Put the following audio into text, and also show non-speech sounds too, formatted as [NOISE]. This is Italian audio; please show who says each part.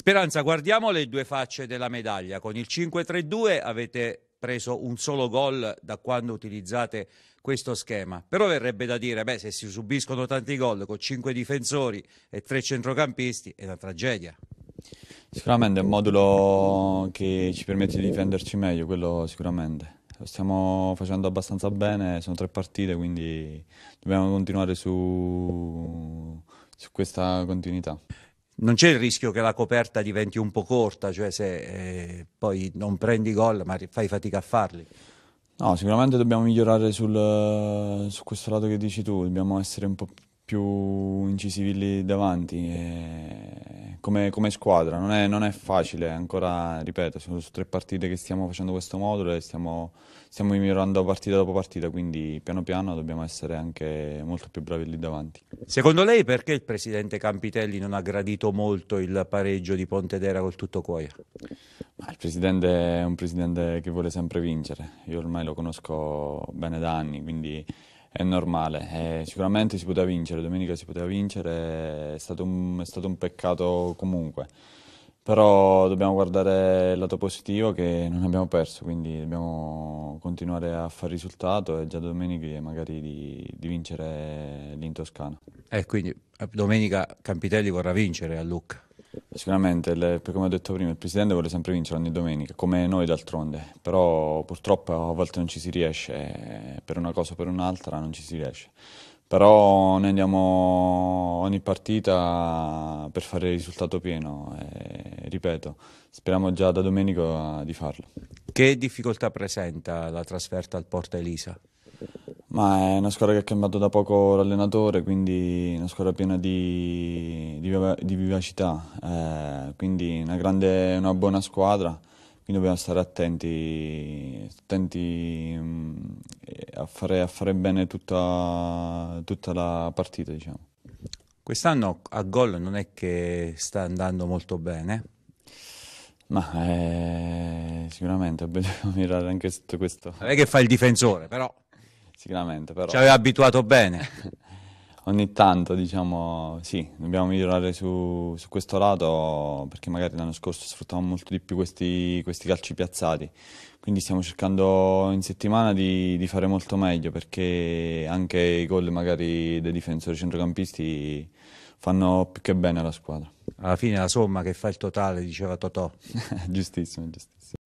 Speaker 1: Speranza, guardiamo le due facce della medaglia. Con il 5-3-2 avete preso un solo gol da quando utilizzate questo schema. Però verrebbe da dire, beh, se si subiscono tanti gol con cinque difensori e tre centrocampisti è una tragedia.
Speaker 2: Sicuramente è un modulo che ci permette di difenderci meglio, quello sicuramente. Lo stiamo facendo abbastanza bene, sono tre partite, quindi dobbiamo continuare su, su questa continuità non c'è il rischio
Speaker 1: che la coperta diventi un po' corta, cioè se eh, poi non prendi gol ma fai fatica a
Speaker 2: farli. No, sicuramente dobbiamo migliorare sul, eh, su questo lato che dici tu, dobbiamo essere un po' più incisivi lì davanti. E eh, come, come squadra, non è, non è, facile, ancora, ripeto, sono tre partite che stiamo facendo questo modulo e stiamo, stiamo migliorando partita dopo partita, quindi piano piano dobbiamo essere anche molto più bravi lì davanti. Secondo lei perché il presidente Campitelli non ha gradito molto il pareggio di Pontedera col tutto cuoio? il presidente è un presidente che vuole sempre vincere, io ormai lo conosco bene da anni, quindi è normale. Eh, sicuramente si poteva vincere, domenica si poteva vincere, è stato, un, è stato un, peccato comunque. Però dobbiamo guardare il lato positivo che non abbiamo perso, quindi dobbiamo continuare a fare risultato e già domenica magari di, di vincere l'Intoscana. Eh, quindi eh, domenica Campitelli vorrà vincere a Lucca. Sicuramente, le, come ho detto prima, il Presidente vuole sempre vincere ogni domenica, come noi d'altronde, però purtroppo a volte non ci si riesce, eh, per una cosa o per un'altra non ci si riesce. Però noi andiamo ogni partita per fare il risultato pieno e, eh, ripeto, speriamo già da domenica eh, di farlo. Che difficoltà presenta la trasferta al Porta Elisa? Ma è una squadra che ha cambiato da poco l'allenatore, quindi una squadra piena di, di, di vivacità, eh, quindi una, grande, una buona squadra, quindi dobbiamo stare attenti, attenti mh, mm, a, fare, a, fare, bene tutta, tutta la partita. Diciamo. Quest'anno a gol non è che sta andando molto bene. Ma eh, sicuramente dobbiamo [LAUGHS] mirare anche sotto questo. Non è che fa il difensore, però sicuramente. Però. Ci aveva abituato bene. [LAUGHS] Ogni tanto, diciamo, sì, dobbiamo migliorare su, su questo lato perché magari l'anno scorso sfruttavamo molto di più questi, questi calci piazzati. Quindi stiamo cercando in settimana di, di fare molto meglio perché anche i gol magari dei difensori centrocampisti fanno più che bene alla squadra. Alla fine la somma che fa il totale, diceva Totò. [LAUGHS] giustissimo, giustissimo.